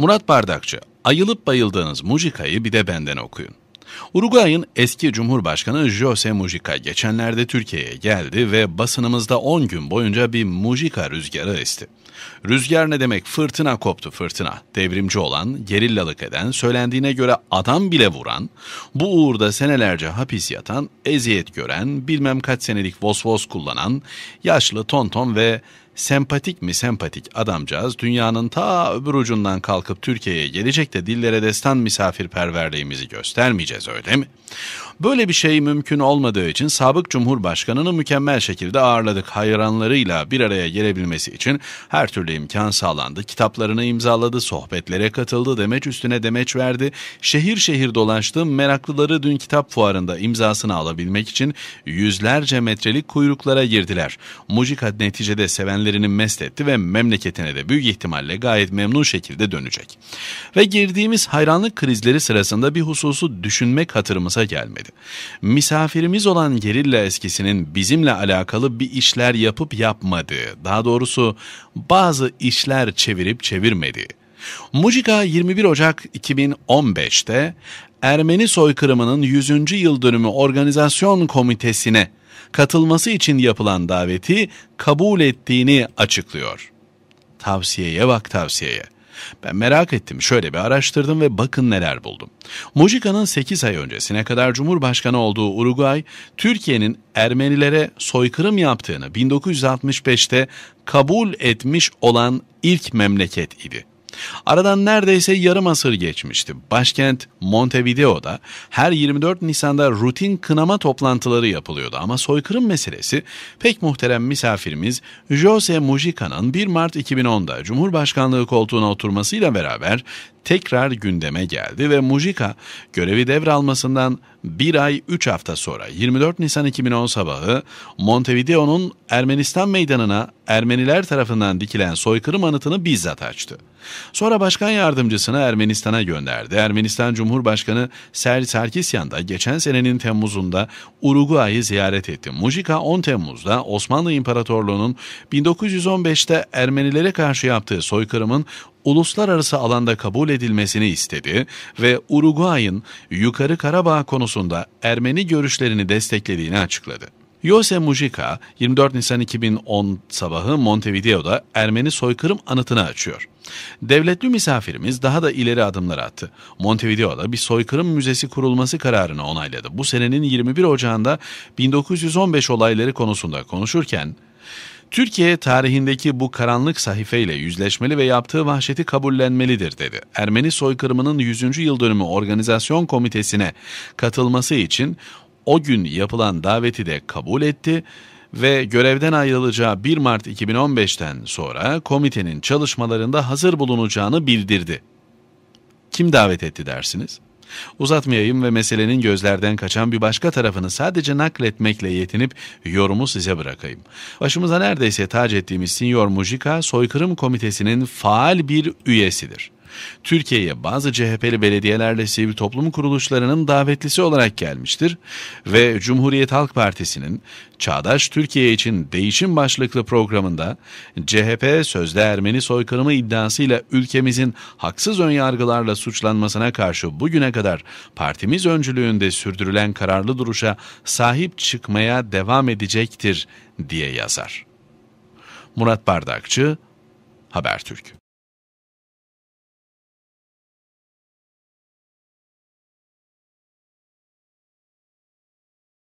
Murat Bardakçı, ayılıp bayıldığınız Mujica'yı bir de benden okuyun. Uruguay'ın eski Cumhurbaşkanı Jose Mujica geçenlerde Türkiye'ye geldi ve basınımızda 10 gün boyunca bir Mujica rüzgarı esti. Rüzgar ne demek? Fırtına koptu fırtına. Devrimci olan, gerillalık eden, söylendiğine göre adam bile vuran, bu uğurda senelerce hapis yatan, eziyet gören, bilmem kaç senelik vosvos kullanan, yaşlı tonton ve Sempatik mi sempatik adamcağız dünyanın ta öbür ucundan kalkıp Türkiye'ye gelecek de dillere destan misafirperverliğimizi göstermeyeceğiz öyle mi? Böyle bir şey mümkün olmadığı için sabık Cumhurbaşkanı'nı mükemmel şekilde ağırladık. Hayranlarıyla bir araya gelebilmesi için her türlü imkan sağlandı. Kitaplarını imzaladı, sohbetlere katıldı, demeç üstüne demeç verdi. Şehir şehir dolaştı, meraklıları dün kitap fuarında imzasını alabilmek için yüzlerce metrelik kuyruklara girdiler. Mujikat neticede sevenler kendilerini mest etti ve memleketine de büyük ihtimalle gayet memnun şekilde dönecek. Ve girdiğimiz hayranlık krizleri sırasında bir hususu düşünmek hatırımıza gelmedi. Misafirimiz olan gerilla eskisinin bizimle alakalı bir işler yapıp yapmadığı, daha doğrusu bazı işler çevirip çevirmediği, Mujica 21 Ocak 2015'te Ermeni soykırımının 100. yıl dönümü organizasyon komitesine katılması için yapılan daveti kabul ettiğini açıklıyor. Tavsiyeye bak tavsiyeye. Ben merak ettim, şöyle bir araştırdım ve bakın neler buldum. Mujica'nın 8 ay öncesine kadar Cumhurbaşkanı olduğu Uruguay, Türkiye'nin Ermenilere soykırım yaptığını 1965'te kabul etmiş olan ilk memleket idi. Aradan neredeyse yarım asır geçmişti. Başkent Montevideo'da her 24 Nisan'da rutin kınama toplantıları yapılıyordu ama soykırım meselesi pek muhterem misafirimiz Jose Mujica'nın 1 Mart 2010'da Cumhurbaşkanlığı koltuğuna oturmasıyla beraber tekrar gündeme geldi ve Mujica görevi devralmasından bir ay üç hafta sonra 24 Nisan 2010 sabahı Montevideo'nun Ermenistan meydanına Ermeniler tarafından dikilen soykırım anıtını bizzat açtı. Sonra başkan yardımcısını Ermenistan'a gönderdi. Ermenistan Cumhurbaşkanı Ser Sarkisyan da geçen senenin Temmuz'unda Uruguay'ı ziyaret etti. Mujica 10 Temmuz'da Osmanlı İmparatorluğu'nun 1915'te Ermenilere karşı yaptığı soykırımın uluslararası alanda kabul edilmesini istedi ve Uruguay'ın Yukarı Karabağ konusunda Ermeni görüşlerini desteklediğini açıkladı. Yose Mujica 24 Nisan 2010 sabahı Montevideo'da Ermeni soykırım anıtını açıyor. Devletli misafirimiz daha da ileri adımlar attı. Montevideo'da bir soykırım müzesi kurulması kararını onayladı. Bu senenin 21 Ocağı'nda 1915 olayları konusunda konuşurken Türkiye tarihindeki bu karanlık sayfeyle yüzleşmeli ve yaptığı vahşeti kabullenmelidir dedi. Ermeni soykırımının 100. yıl dönümü organizasyon komitesine katılması için o gün yapılan daveti de kabul etti ve görevden ayrılacağı 1 Mart 2015'ten sonra komitenin çalışmalarında hazır bulunacağını bildirdi. Kim davet etti dersiniz? Uzatmayayım ve meselenin gözlerden kaçan bir başka tarafını sadece nakletmekle yetinip yorumu size bırakayım. Başımıza neredeyse tac ettiğimiz Sinyor Mujica soykırım komitesinin faal bir üyesidir. Türkiye'ye bazı CHP'li belediyelerle sivil toplum kuruluşlarının davetlisi olarak gelmiştir ve Cumhuriyet Halk Partisi'nin Çağdaş Türkiye için Değişim başlıklı programında CHP sözde Ermeni soykırımı iddiasıyla ülkemizin haksız önyargılarla suçlanmasına karşı bugüne kadar partimiz öncülüğünde sürdürülen kararlı duruşa sahip çıkmaya devam edecektir diye yazar. Murat Bardakçı, Habertürk